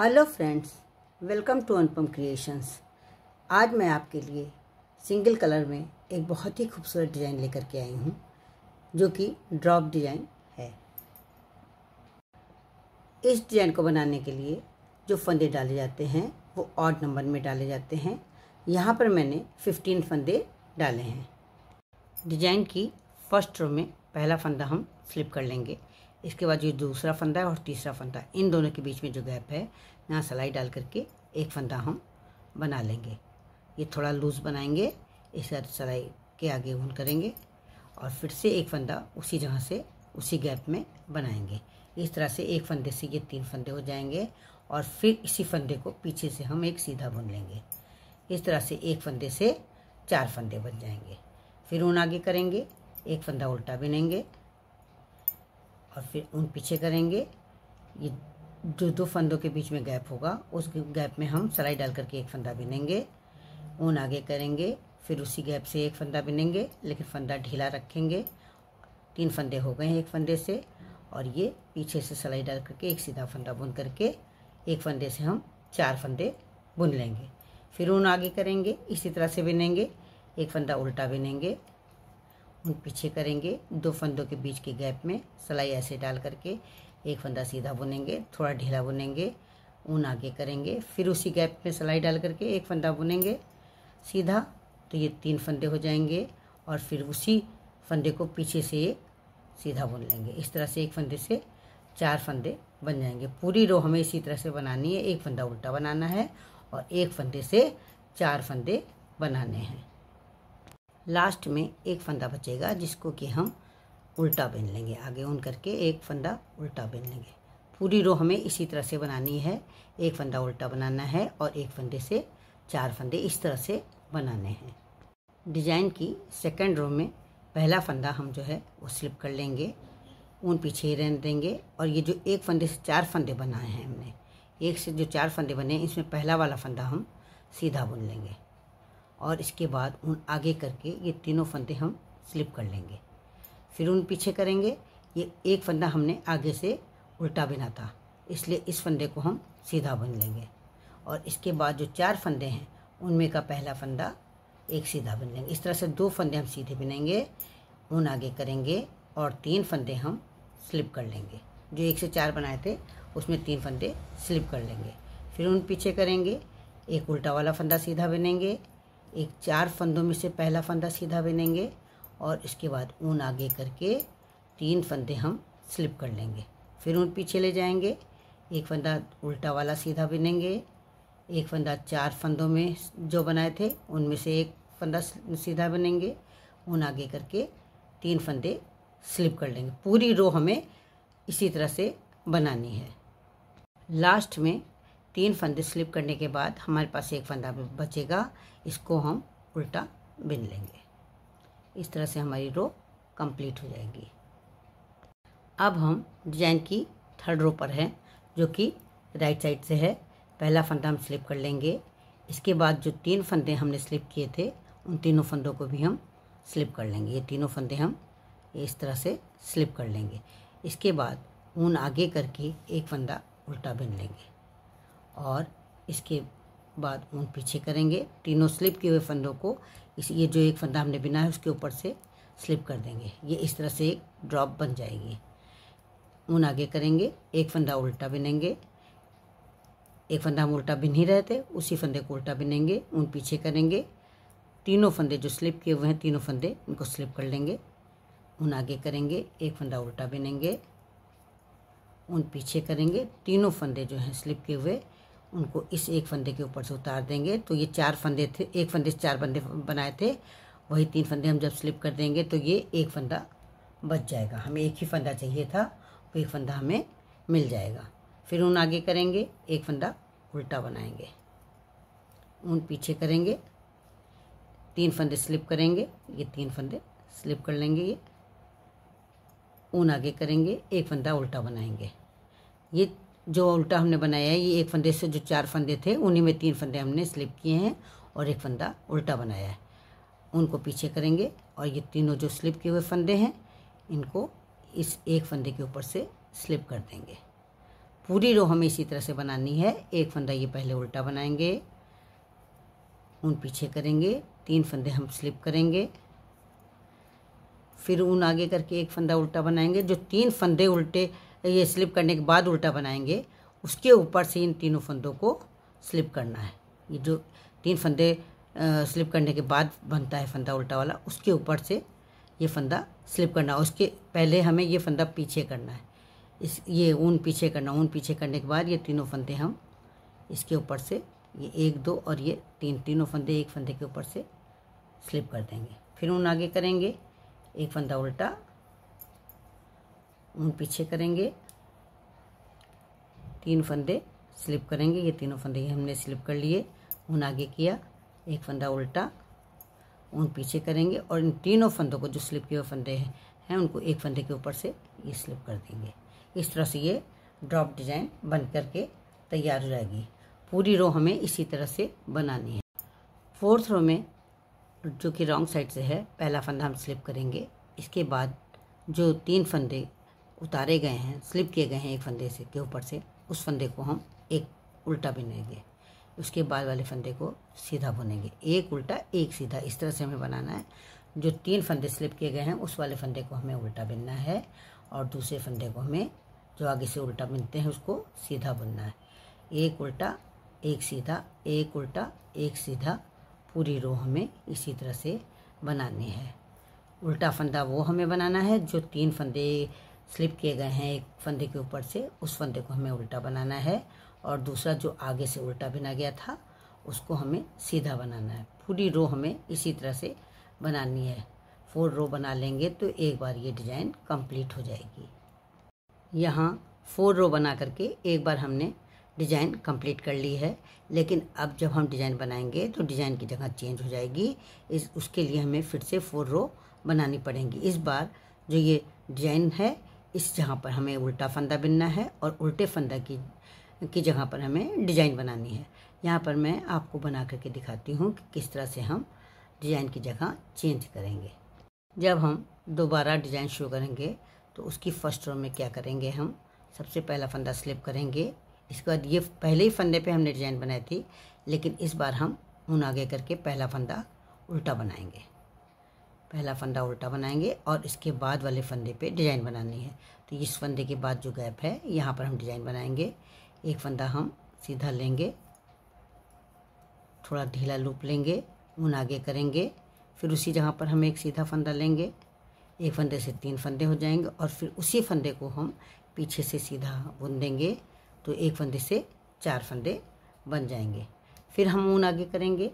hello friends welcome to Anupam creations आज मैं आपके लिए सिंगल कलर में एक बहुत ही खूबसूरत डिज़ाइन लेकर के आई हूँ जो कि ड्रॉप डिज़ाइन है इस डिज़ाइन को बनाने के लिए जो फंदे डाले जाते हैं वो ऑड नंबर में डाले जाते हैं यहाँ पर मैंने फिफ्टीन फंदे डाले हैं डिज़ाइन की फर्स्ट रो में पहला फंदा हम स्लिप कर लेंगे इसके बाद जो दूसरा फंदा है और तीसरा फंदा इन दोनों के बीच में जो गैप है यहाँ सलाई डाल करके एक फंदा हम बना लेंगे ये थोड़ा लूज़ बनाएंगे इस सलाई के आगे उन करेंगे और फिर से एक फंदा उसी जगह से उसी गैप में बनाएंगे इस तरह से एक फंदे से ये तीन फंदे हो जाएंगे और फिर इसी फंदे को पीछे से हम एक सीधा बुन लेंगे इस तरह से एक फंदे से चार फंदे बन जाएंगे फिर उन आगे करेंगे एक फंदा उल्टा बिनेंगे और फिर उन पीछे करेंगे ये जो दो फंदों के बीच में गैप होगा उस गैप में हम सलाई डाल करके एक फंदा बिनेंगे ऊन आगे करेंगे फिर उसी गैप से एक फंदा बिनेंगे लेकिन फंदा ढीला रखेंगे तीन फंदे हो गए हैं एक फंदे से और ये पीछे से सलाई डाल करके एक सीधा फंदा बुन करके एक फंदे से हम चार फंदे बुन लेंगे फिर ऊन आगे करेंगे इसी तरह से बिनेंगे एक फंदा उल्टा बिनेंगे उन पीछे करेंगे दो फंदों के बीच के गैप में सलाई ऐसे डाल करके एक फंदा सीधा बुनेंगे थोड़ा ढीला बुनेंगे ऊन आगे करेंगे फिर उसी गैप में सलाई डाल करके एक फंदा बुनेंगे सीधा तो ये तीन फंदे हो जाएंगे और फिर उसी फंदे को पीछे से सीधा बुन लेंगे इस तरह से एक फंदे से चार फंदे बन जाएंगे पूरी रो हमें इसी तरह से बनानी है एक फंदा उल्टा बनाना है और एक फंदे से चार फंदे बनाने हैं लास्ट में एक फंदा बचेगा जिसको कि हम उल्टा बिन लेंगे आगे उन करके एक फंदा उल्टा बिन लेंगे पूरी रो हमें इसी तरह से बनानी है एक फंदा उल्टा बनाना है और एक फंदे से चार फंदे इस तरह से बनाने हैं डिजाइन की सेकंड रो में पहला फंदा हम जो है वो स्लिप कर लेंगे ऊन पीछे ही रहने देंगे और ये जो एक फंदे से चार फंदे बनाए हैं हमने एक से जो चार फंदे बने इसमें पहला वाला फंदा हम सीधा बुन लेंगे और इसके बाद उन आगे करके ये तीनों फंदे हम स्लिप कर लेंगे फिर उन पीछे करेंगे ये एक फंदा हमने आगे से उल्टा बिना था इसलिए इस फंदे को हम सीधा बुन लेंगे और इसके बाद जो चार फंदे हैं उनमें का पहला फंदा एक सीधा बुन लेंगे इस तरह से दो फंदे हम सीधे बिनेंगे उन आगे करेंगे और तीन फंदे हम स्लिप कर लेंगे जो एक से चार बनाए थे उसमें तीन फंदे स्लिप कर लेंगे फिर उन पीछे करेंगे एक उल्टा वाला फंदा सीधा बिनेंगे एक चार फंदों में से पहला फंदा सीधा बिनेंगे और इसके बाद ऊन आगे करके तीन फंदे हम स्लिप कर लेंगे फिर ऊन पीछे ले जाएंगे एक फंदा उल्टा वाला सीधा बिनेंगे एक फंदा चार फंदों में जो बनाए थे उनमें से एक फंदा सीधा बनेंगे ऊन आगे करके तीन फंदे स्लिप कर लेंगे पूरी रो हमें इसी तरह से बनानी है लास्ट में तीन फंदे स्लिप करने के बाद हमारे पास एक फंदा बचेगा इसको हम उल्टा बिन लेंगे इस तरह से हमारी रो कंप्लीट हो जाएगी अब हम डिजाइन की थर्ड रो पर हैं जो कि राइट साइड से है पहला फंदा हम स्लिप कर लेंगे इसके बाद जो तीन फंदे हमने स्लिप किए थे उन तीनों फंदों को भी हम स्लिप कर लेंगे ये तीनों फंदे हम इस तरह से स्लिप कर लेंगे इसके बाद ऊन आगे करके एक फंदा उल्टा बिन लेंगे और इसके बाद ऊन पीछे करेंगे तीनों स्लिप किए हुए फंदों को इस ये जो एक फंदा हमने बिना है उसके ऊपर से स्लिप कर देंगे ये इस तरह से एक ड्रॉप बन जाएगी ऊन आगे करेंगे एक फंदा उल्टा बिनेंगे एक फंदा हम उल्टा बिन ही रहे थे उसी फंदे को उल्टा बिनेंगे ऊन पीछे करेंगे तीनों फंदे जो स्लिप किए हुए हैं तीनों फंदे उनको स्लिप कर लेंगे ऊन आगे करेंगे एक फंदा उल्टा बिनेंगे ऊन पीछे करेंगे तीनों फंदे जो हैं स्लिप किए हुए उनको इस एक फंदे के ऊपर से उतार देंगे तो ये चार फंदे थे एक फंदे से चार बंदे बनाए थे वही तीन फंदे हम जब स्लिप कर देंगे तो ये एक फंदा बच जाएगा हमें एक ही फंदा चाहिए था वो तो एक फंदा हमें मिल जाएगा फिर उन आगे करेंगे एक फंदा उल्टा बनाएंगे उन पीछे करेंगे तीन फंदे स्लिप करेंगे ये तीन फंदे स्लिप कर लेंगे ये ऊन आगे करेंगे एक फंदा उल्टा बनाएंगे ये जो उल्टा हमने बनाया है ये एक फंदे से जो चार फंदे थे उन्हीं में तीन फंदे हमने स्लिप किए हैं और एक फंदा उल्टा बनाया है उनको पीछे करेंगे और ये तीनों जो स्लिप किए हुए फंदे हैं इनको इस एक फंदे के ऊपर से स्लिप कर देंगे पूरी रो हमें इसी तरह से बनानी है एक फंदा ये पहले उल्टा बनाएंगे उन पीछे करेंगे तीन फंदे हम स्लिप करेंगे फिर उन आगे करके एक फंदा उल्टा बनाएंगे जो तीन फंदे उल्टे ये स्लिप करने के बाद उल्टा बनाएंगे उसके ऊपर से इन तीनों फंदों को स्लिप करना है ये जो तीन फंदे स्लिप करने के बाद बनता है फंदा उल्टा वाला उसके ऊपर से ये फंदा स्लिप करना है उसके पहले हमें ये फंदा पीछे करना है इस ये ऊन पीछे करना ऊन पीछे करने के बाद ये तीनों फंदे हम इसके ऊपर से ये एक दो और ये तीन तीनों फंदे एक फंदे के ऊपर से स्लिप कर देंगे फिर ऊन आगे करेंगे एक फंदा उल्टा उन पीछे करेंगे तीन फंदे स्लिप करेंगे ये तीनों फंदे हमने स्लिप कर लिए उन आगे किया एक फंदा उल्टा उन पीछे करेंगे और इन तीनों फंदों को जो स्लिप किए हुए फंदे हैं हैं उनको एक फंदे के ऊपर से ये स्लिप कर देंगे इस तरह से ये ड्रॉप डिजाइन बन करके तैयार हो जाएगी पूरी रो हमें इसी तरह से बनानी है फोर्थ रो में जो कि रॉन्ग साइड से है पहला फंदा हम स्लिप करेंगे इसके बाद जो तीन फंदे उतारे गए हैं स्लिप किए गए हैं एक फंदे से के ऊपर से उस फंदे को हम एक उल्टा बुनेंगे उसके बाद वाले फंदे को सीधा बुनेंगे एक उल्टा एक सीधा इस तरह से हमें बनाना है जो तीन फंदे स्लिप किए गए हैं उस वाले फंदे को हमें उल्टा बुनना है और दूसरे फंदे को हमें जो आगे से उल्टा बुनते हैं उसको सीधा बुनना है एक उल्टा एक सीधा एक उल्टा एक सीधा पूरी रो हमें इसी तरह से बनानी है उल्टा फंदा वो हमें बनाना है जो तीन फंदे स्लिप किए गए हैं एक फंदे के ऊपर से उस फंदे को हमें उल्टा बनाना है और दूसरा जो आगे से उल्टा बिना गया था उसको हमें सीधा बनाना है पूरी रो हमें इसी तरह से बनानी है फोर रो बना लेंगे तो एक बार ये डिज़ाइन कंप्लीट हो जाएगी यहाँ फोर रो बना करके एक बार हमने डिज़ाइन कंप्लीट कर ली है लेकिन अब जब हम डिज़ाइन बनाएंगे तो डिज़ाइन की जगह चेंज हो जाएगी इस उसके लिए हमें फिर से फोर रो बनानी पड़ेंगी इस बार जो ये डिज़ाइन है इस जगह पर हमें उल्टा फंदा बिनना है और उल्टे फंदा की की जगह पर हमें डिजाइन बनानी है यहाँ पर मैं आपको बना करके दिखाती हूँ कि किस तरह से हम डिजाइन की जगह चेंज करेंगे जब हम दोबारा डिजाइन शुरू करेंगे तो उसकी फर्स्ट रो में क्या करेंगे हम सबसे पहला फंदा स्लिप करेंगे इसके बाद ये पहले ही फंदे पे हमने डिजाइन बनाई थी लेकिन इस बार हम ऊन आगे करके पहला फंदा उल्टा बनाएंगे पहला फंदा उल्टा बनाएंगे और इसके बाद वाले फंदे पे डिज़ाइन बनानी है तो इस फंदे के बाद जो गैप है यहाँ पर हम डिज़ाइन बनाएंगे एक फंदा हम सीधा लेंगे थोड़ा ढीला लूप लेंगे ऊन आगे करेंगे फिर उसी जगह पर हम एक सीधा फंदा लेंगे एक फंदे से तीन फंदे हो जाएंगे और फिर उसी फंदे को हम पीछे से सीधा बुन देंगे तो एक फंदे से चार फंदे बन जाएंगे फिर हम ऊन आगे करेंगे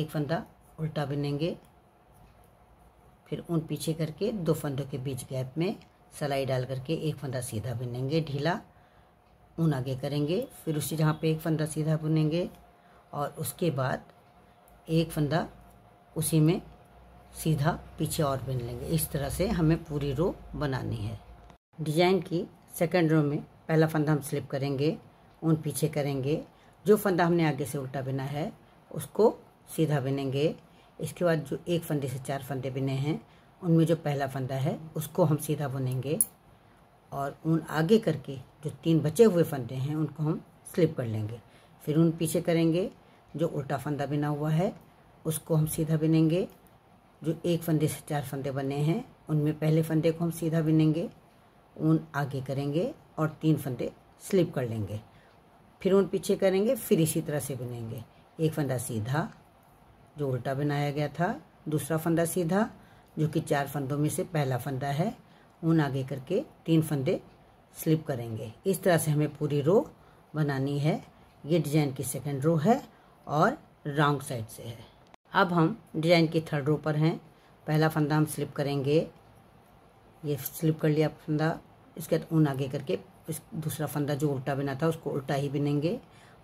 एक फंदा उल्टा बिनेंगे फिर उन पीछे करके दो फंदों के बीच गैप में सलाई डाल करके एक फंदा सीधा बुनेंगे ढीला ऊन आगे करेंगे फिर उसी जहाँ पे एक फंदा सीधा बुनेंगे और उसके बाद एक फंदा उसी में सीधा पीछे और बुन लेंगे इस तरह से हमें पूरी रो बनानी है डिजाइन की सेकंड रो में पहला फंदा हम स्लिप करेंगे ऊन पीछे करेंगे जो फंदा हमने आगे से उल्टा बिना है उसको सीधा बिनेंगे इसके बाद जो एक फंदे से चार फंदे बिने हैं उनमें जो पहला फंदा है उसको हम सीधा बुनेंगे और उन आगे करके जो तीन बचे हुए फंदे हैं उनको हम स्लिप कर लेंगे फिर उन पीछे करेंगे जो उल्टा फंदा बिना हुआ है उसको हम सीधा बिनेंगे जो एक फंदे से चार फंदे बने हैं उनमें पहले फंदे को हम सीधा बिनेंगे उन आगे करेंगे और तीन फंदे स्लिप कर लेंगे फिर उन पीछे करेंगे फिर इसी तरह से बुनेंगे एक फंदा सीधा जो उल्टा बनाया गया था दूसरा फंदा सीधा जो कि चार फंदों में से पहला फंदा है ऊन आगे करके तीन फंदे स्लिप करेंगे इस तरह से हमें पूरी रो बनानी है ये डिजाइन की सेकेंड रो है और रॉन्ग साइड से है अब हम डिजाइन की थर्ड रो पर हैं पहला फंदा हम स्लिप करेंगे ये स्लिप कर लिया फंदा इसके बाद ऊन आगे करके इस दूसरा फंदा जो उल्टा बिना था उसको उल्टा ही बिनेंगे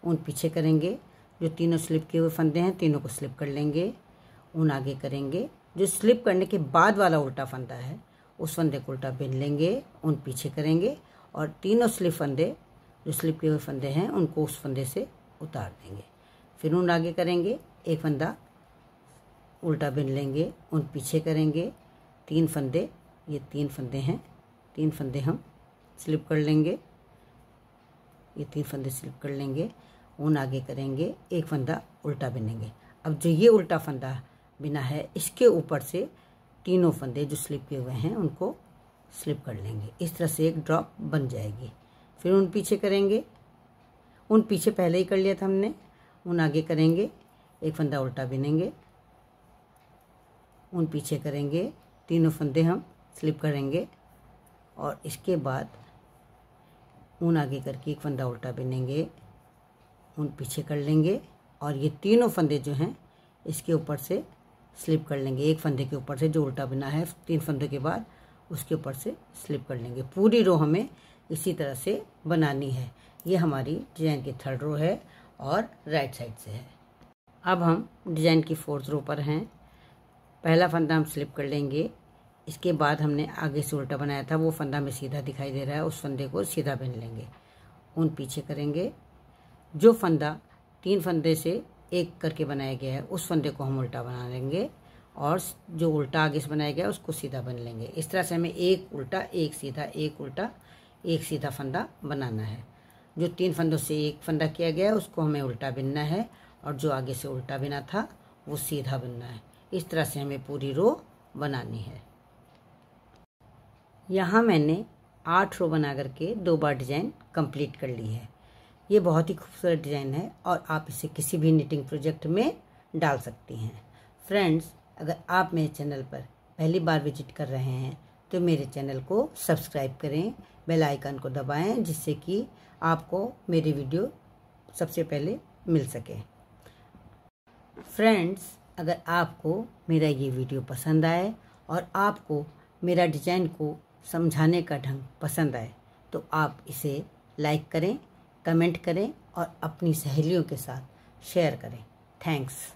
ऊन पीछे करेंगे जो तीनों स्लिप किए हुए फंदे हैं तीनों को स्लिप कर लेंगे ऊन आगे करेंगे जो स्लिप करने के बाद वाला उल्टा फंदा है उस फंदे को उल्टा बिन लेंगे उन पीछे करेंगे और तीनों स्लिप फंदे जो स्लिप किए हुए फंदे हैं उनको उस फंदे से उतार देंगे फिर उन आगे करेंगे एक फंदा उल्टा बिन लेंगे उन पीछे करेंगे तीन फंदे ये तीन फंदे हैं तीन फंदे हम स्लिप कर लेंगे ये तीन फंदे स्लिप कर लेंगे ऊन आगे करेंगे एक फंदा उल्टा बिनेंगे अब जो ये उल्टा फंदा बिना है इसके ऊपर से तीनों फंदे जो स्लिप किए हुए हैं उनको स्लिप कर लेंगे इस तरह से एक ड्रॉप बन जाएगी फिर उन पीछे करेंगे उन पीछे पहले ही कर लिया था हमने उन आगे करेंगे एक फंदा उल्टा बिनेंगे उन पीछे करेंगे तीनों फंदे हम स्लिप करेंगे और इसके बाद ऊन आगे करके एक फंदा उल्टा बिनेंगे उन पीछे कर लेंगे और ये तीनों फंदे जो हैं इसके ऊपर से स्लिप कर लेंगे एक फंदे के ऊपर से जो उल्टा बिना है तीन फंदे के बाद उसके ऊपर से स्लिप कर लेंगे पूरी रो हमें इसी तरह से बनानी है ये हमारी डिज़ाइन की थर्ड रो है और राइट साइड से है अब हम डिज़ाइन की फोर्थ रो पर हैं पहला फंदा हम स्लिप कर लेंगे इसके बाद हमने आगे से उल्टा बनाया था वो फंदा हमें सीधा दिखाई दे रहा है उस फंदे को सीधा बिन लेंगे उन पीछे करेंगे जो फंदा तीन फंदे से एक करके बनाया गया है उस फंदे को हम उल्टा बना लेंगे और जो उल्टा आगे से बनाया गया है उसको सीधा बन लेंगे इस तरह से हमें एक उल्टा एक सीधा एक उल्टा एक सीधा फंदा बनाना है जो तीन फंदों से एक फंदा किया गया है उसको हमें उल्टा बिनना है और जो आगे से उल्टा बिना था वो सीधा बनना है इस तरह से हमें पूरी रो बनानी है यहाँ मैंने आठ रो बना करके दो बार डिजाइन कंप्लीट कर ली है ये बहुत ही खूबसूरत डिज़ाइन है और आप इसे किसी भी निटिंग प्रोजेक्ट में डाल सकती हैं फ्रेंड्स अगर आप मेरे चैनल पर पहली बार विजिट कर रहे हैं तो मेरे चैनल को सब्सक्राइब करें बेल आइकन को दबाएं जिससे कि आपको मेरी वीडियो सबसे पहले मिल सके फ्रेंड्स अगर आपको मेरा ये वीडियो पसंद आए और आपको मेरा डिजाइन को समझाने का ढंग पसंद आए तो आप इसे लाइक करें कमेंट करें और अपनी सहेलियों के साथ शेयर करें थैंक्स